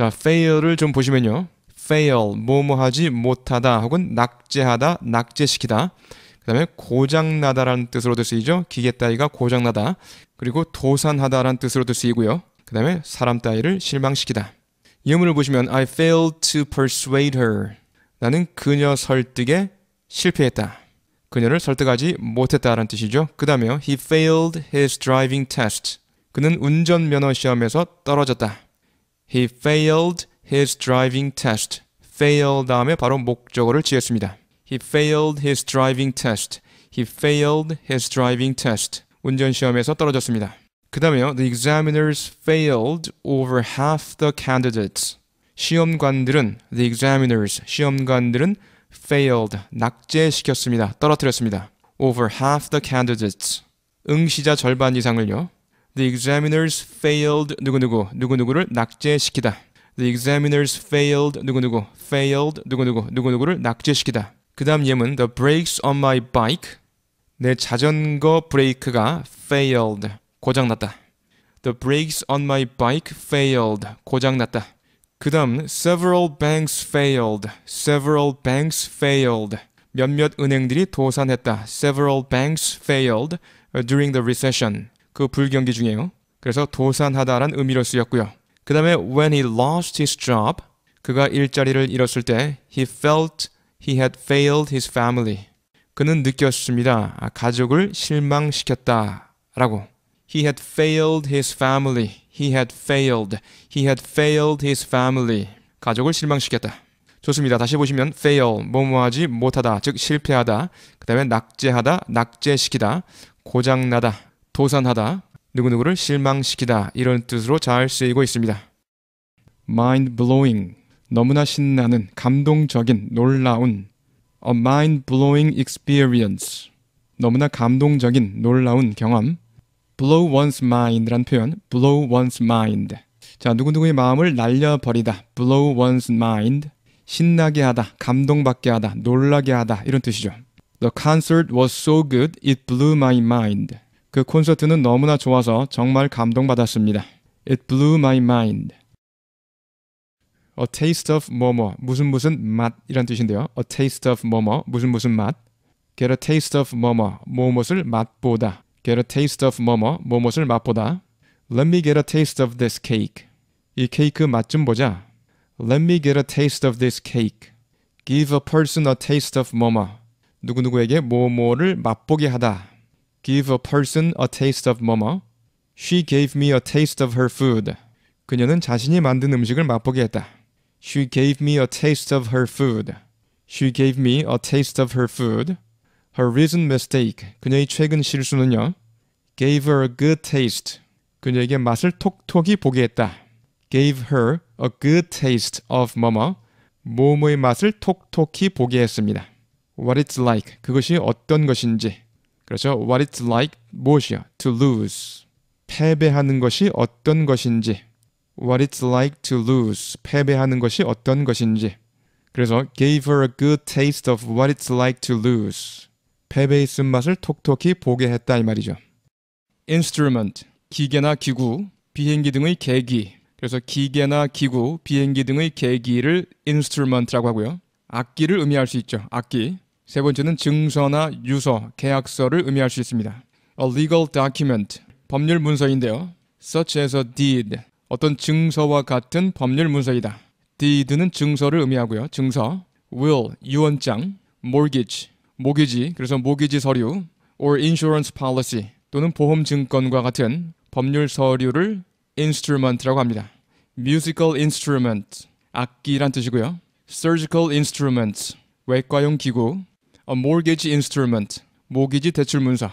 자, fail을 좀 보시면요. fail, 뭐뭐하지 못하다 혹은 낙제하다, 낙제시키다. 그 다음에 고장나다라는 뜻으로도 쓰이죠. 기계 따위가 고장나다. 그리고 도산하다라는 뜻으로도 쓰이고요. 그 다음에 사람 따위를 실망시키다. 이 의문을 보시면 I failed to persuade her. 나는 그녀 설득에 실패했다. 그녀를 설득하지 못했다라는 뜻이죠. 그 다음에 he failed his driving test. 그는 운전면허 시험에서 떨어졌다. He failed his driving test. fail 다음에 바로 목적어를 지었습니다. He failed his driving test. He failed his driving test. 운전 시험에서 떨어졌습니다. 그 다음에요. The examiners failed over half the candidates. 시험관들은 the examiners 시험관들은 failed 낙제시켰습니다. 떨어뜨렸습니다. over half the candidates 응시자 절반 이상을요. The examiners failed 누구누구 누구누구를 낙제시키다. The examiners failed 누구누구 failed 누구누구 누구누구를 낙제시키다. 그다음 예문 the brakes on my bike 내 자전거 브레이크가 failed 고장났다. The brakes on my bike failed 고장났다. 그다음 several banks failed several banks failed 몇몇 은행들이 도산했다. Several banks failed during the recession. 그 불경기 중에요. 그래서 도산하다라는 의미로 쓰였고요. 그 다음에 when he lost his job, 그가 일자리를 잃었을 때 he felt he had failed his family. 그는 느꼈습니다. 아, 가족을 실망시켰다라고. He had failed his family. He had failed. He had failed his family. 가족을 실망시켰다. 좋습니다. 다시 보시면 fail, 뭐 뭐하지 못하다, 즉 실패하다. 그 다음에 낙제하다, 낙제시키다, 고장나다. 도산하다, 누구누구를 실망시키다 이런 뜻으로 잘 쓰이고 있습니다. mind blowing 너무나 신나는 감동적인 놀라운 a mind blowing experience 너무나 감동적인 놀라운 경험 blow one's mind란 표현 blow one's mind 자 누구누구의 마음을 날려버리다 blow one's mind 신나게 하다 감동받게 하다 놀라게 하다 이런 뜻이죠 The concert was so good it blew my mind 그 콘서트는 너무나 좋아서 정말 감동받았습니다. It blew my mind. A taste of 뭐뭐 무슨 무슨 맛 이란 뜻인데요. A taste of 뭐뭐 무슨 무슨 맛. Get a taste of 뭐뭐 뭐뭇을 맛보다. Get a taste of 뭐뭐 뭐뭇을 맛보다. Let me get a taste of this cake. 이 케이크 맛 좀 보자. Let me get a taste of this cake. Give a person a taste of 뭐뭐. 누구누구에게 뭐뭐를 맛보게 하다. give a person a taste of mama. She gave me a taste of her food. 그녀는 자신이 만든 음식을 맛보게 했다. She gave me a taste of her food. She gave me a taste of her food. Her recent mistake. 그녀의 최근 실수는요. gave her a good taste. 그녀에게 맛을 톡톡이 보게 했다. gave her a good taste of m 뭐뭐. 뭐뭐의 맛을 톡톡히 보게 했습니다. What it's like. 그것이 어떤 것인지. 그렇죠? What it's like 무엇이야? To lose 패배하는 것이 어떤 것인지 What it's like to lose 패배하는 것이 어떤 것인지 그래서 gave her a good taste of what it's like to lose 패배의 쓴맛을 톡톡히 보게 했다 이 말이죠. instrument 기계나 기구, 비행기 등의 계기. 그래서 기계나 기구, 비행기 등의 계기를 instrument라고 하고요. 악기를 의미할 수 있죠. 악기. 세 번째는 증서나 유서, 계약서를 의미할 수 있습니다. A legal document, 법률 문서인데요. Such as a deed, 어떤 증서와 같은 법률 문서이다. deed는 증서를 의미하고요. 증서, will, 유언장, mortgage, 모기지, 그래서 모기지 서류, or insurance policy, 또는 보험 증권과 같은 법률 서류를 instrument라고 합니다. musical instrument, 악기란 뜻이고요. surgical instruments, 외과용 기구, A 어, mortgage instrument. 모기지 대출 문서.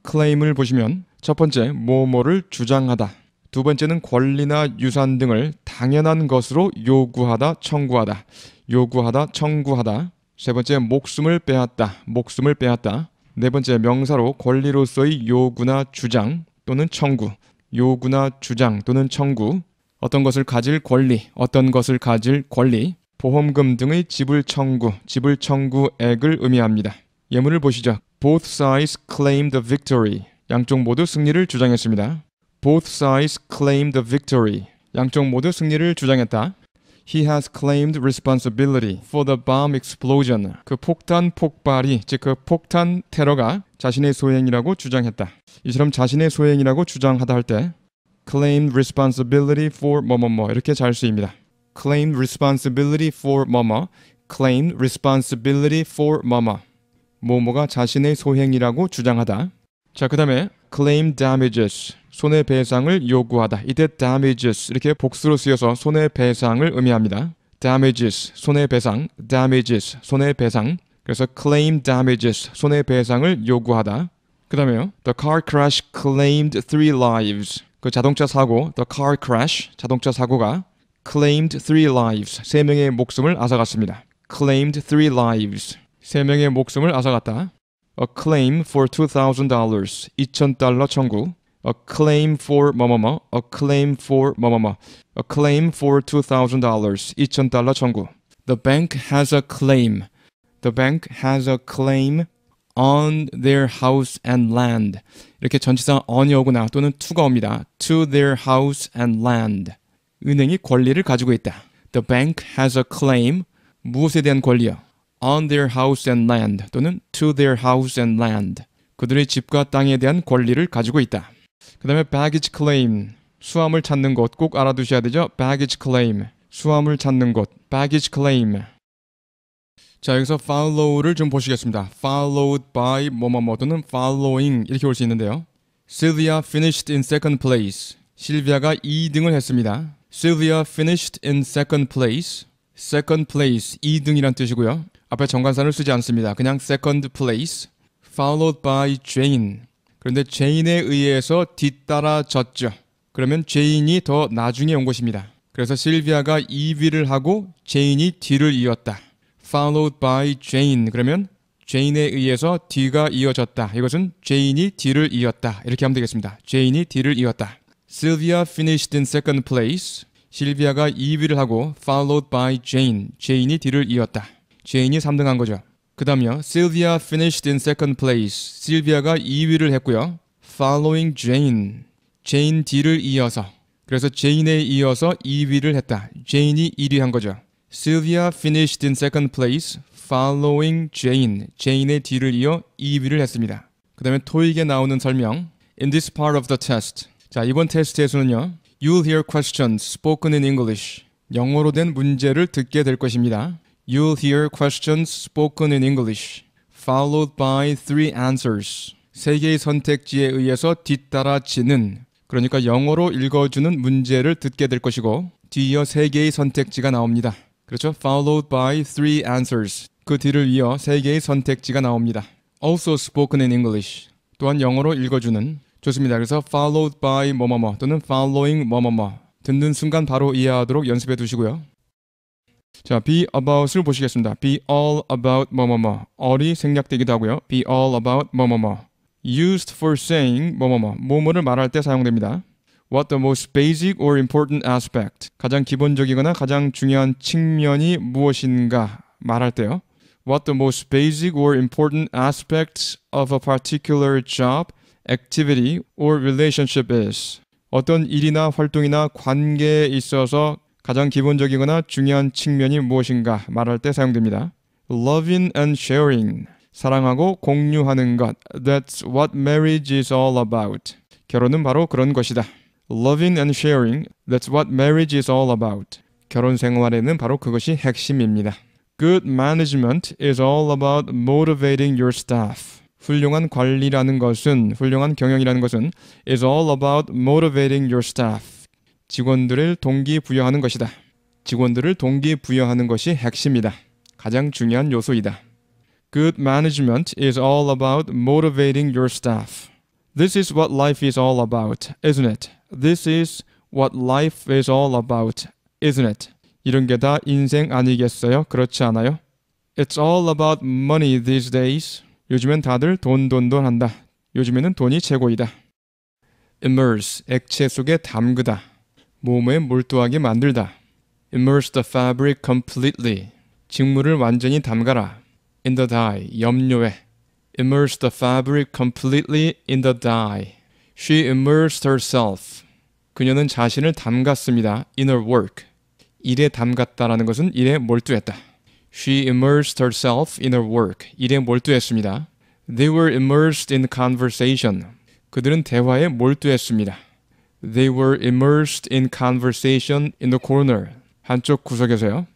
클레임을 보시면 첫 번째 뭐뭐를 주장하다. 두 번째는 권리나 유산 등을 당연한 것으로 요구하다, 청구하다. 요구하다, 청구하다. 세 번째 목숨을 빼앗다. 목숨을 빼앗다. 네 번째 명사로 권리로서의 요구나 주장 또는 청구. 요구나 주장 또는 청구. 어떤 것을 가질 권리, 어떤 것을 가질 권리. 보험금 등의 지불 청구, 지불 청구액을 의미합니다. 예문을 보시죠. Both sides claimed the victory. 양쪽 모두 승리를 주장했습니다. Both sides claimed the victory. 양쪽 모두 승리를 주장했다. He has claimed responsibility for the bomb explosion. 그 폭탄 폭발이 즉 그 폭탄 테러가 자신의 소행이라고 주장했다. 이처럼 자신의 소행이라고 주장하다 할 때 claimed responsibility for 뭐뭐뭐 이렇게 잘 쓰입니다. claim responsibility for 뭐뭐 claim responsibility for 뭐뭐 뭐뭐가 자신의 소행이라고 주장하다. 자, 그다음에 claim damages 손해 배상을 요구하다. 이때 damages 이렇게 복수로 쓰여서 손해 배상을 의미합니다. damages 손해 배상, damages 손해 배상. 그래서 claim damages 손해 배상을 요구하다. 그다음에요. The car crash claimed three lives. 그 자동차 사고, the car crash 자동차 사고가 claimed three lives. 세 명의 목숨을 앗아갔습니다. claimed three lives. 세 명의 목숨을 앗아갔다. a claim for $2,000. 2,000달러 청구. a claim for 뭐뭐뭐. a claim for 뭐뭐뭐. a claim for $2,000. 2,000달러 청구. The bank has a claim. The bank has a claim on their house and land. 이렇게 전치사 on이 오거나 또는 to가 옵니다. to their house and land. 은행이 권리를 가지고 있다. The bank has a claim. 무엇에 대한 권리요? On their house and land 또는 to their house and land. 그들의 집과 땅에 대한 권리를 가지고 있다. 그 다음에 baggage claim. 수화물 찾는 곳꼭 알아두셔야 되죠. baggage claim. 수화물 찾는 곳. baggage claim. 자 여기서 follow를 좀 보시겠습니다. followed by 뭐뭐뭐 또는 following 이렇게 올 수 있는데요. Sylvia finished in second place. 실비아가 2등을 했습니다. Sylvia finished in second place. second place 2등이란 뜻이고요. 앞에 정관사를 쓰지 않습니다. 그냥 second place followed by Jane. 그런데 제인에 의해서 뒤따라졌죠. 그러면 제인이 더 나중에 온 것입니다. 그래서 실비아가 2위를 하고 제인이 뒤를 이었다. followed by Jane. 그러면 제인에 의해서 뒤가 이어졌다. 이것은 제인이 뒤를 이었다. 이렇게 하면 되겠습니다. 제인이 뒤를 이었다. Sylvia finished in second place. 실비아가 2위를 하고 followed by Jane. 제인이 뒤를 이었다. 제인이 3등한 거죠. 그 다음이요. Sylvia finished in second place. 실비아가 2위를 했고요. following Jane. 제인 뒤를 이어서. 그래서 제인에 이어서 2위를 했다. 제인이 1위 한 거죠. Sylvia finished in second place. following Jane. 제인의 뒤를 이어 2위를 했습니다. 그 다음에 토익에 나오는 설명. In this part of the test, 자, 이번 테스트 에서는요. You'll hear questions spoken in English. 영어로 된 문제를 듣게 될 것입니다. You'll hear questions spoken in English. Followed by three answers. 세 개의 선택지에 의해서 뒤따라지는 그러니까 영어로 읽어주는 문제를 듣게 될 것이고 뒤이어 세 개의 선택지가 나옵니다. 그렇죠? Followed by three answers. 그 뒤를 이어 세 개의 선택지가 나옵니다. Also spoken in English. 또한 영어로 읽어주는 좋습니다. 그래서 followed by 뭐뭐뭐 또는 following 뭐뭐뭐 듣는 순간 바로 이해하도록 연습해 두시고요. 자, be about을 보시겠습니다. be all about 뭐뭐뭐 all이 생략되기도 하고요. be all about 뭐뭐뭐 used for saying 뭐뭐뭐 뭐뭐를 말할 때 사용됩니다. What the most basic or important aspect 가장 기본적이거나 가장 중요한 측면이 무엇인가 말할 때요. What the most basic or important aspects of a particular job activity or relationship is 어떤 일이나 활동이나 관계에 있어서 가장 기본적이거나 중요한 측면이 무엇인가 말할 때 사용됩니다. loving and sharing 사랑하고 공유하는 것 that's what marriage is all about 결혼은 바로 그런 것이다. loving and sharing that's what marriage is all about 결혼 생활에는 바로 그것이 핵심입니다. good management is all about motivating your staff 훌륭한 관리라는 것은 훌륭한 경영이라는 것은 is all about motivating your staff. 직원들을 동기부여하는 것이다. 직원들을 동기부여하는 것이 핵심이다. 가장 중요한 요소이다. Good management is all about motivating your staff. This is what life is all about, isn't it? This is what life is all about, isn't it? 이런 게 다 인생 아니겠어요? 그렇지 않아요? It's all about money these days. 요즘엔 다들 돈, 돈, 돈 한다. 요즘에는 돈이 최고이다. immerse, 액체 속에 담그다. 몸에 몰두하게 만들다. immerse the fabric completely. 직물을 완전히 담가라. in the dye, 염료에. immerse the fabric completely in the dye. She immersed herself. 그녀는 자신을 담갔습니다. inner work. 일에 담갔다라는 것은 일에 몰두했다. She immersed herself in her work. 일에 몰두했습니다. They were immersed in conversation. 그들은 대화에 몰두했습니다. They were immersed in conversation in the corner. 한쪽 구석에서요.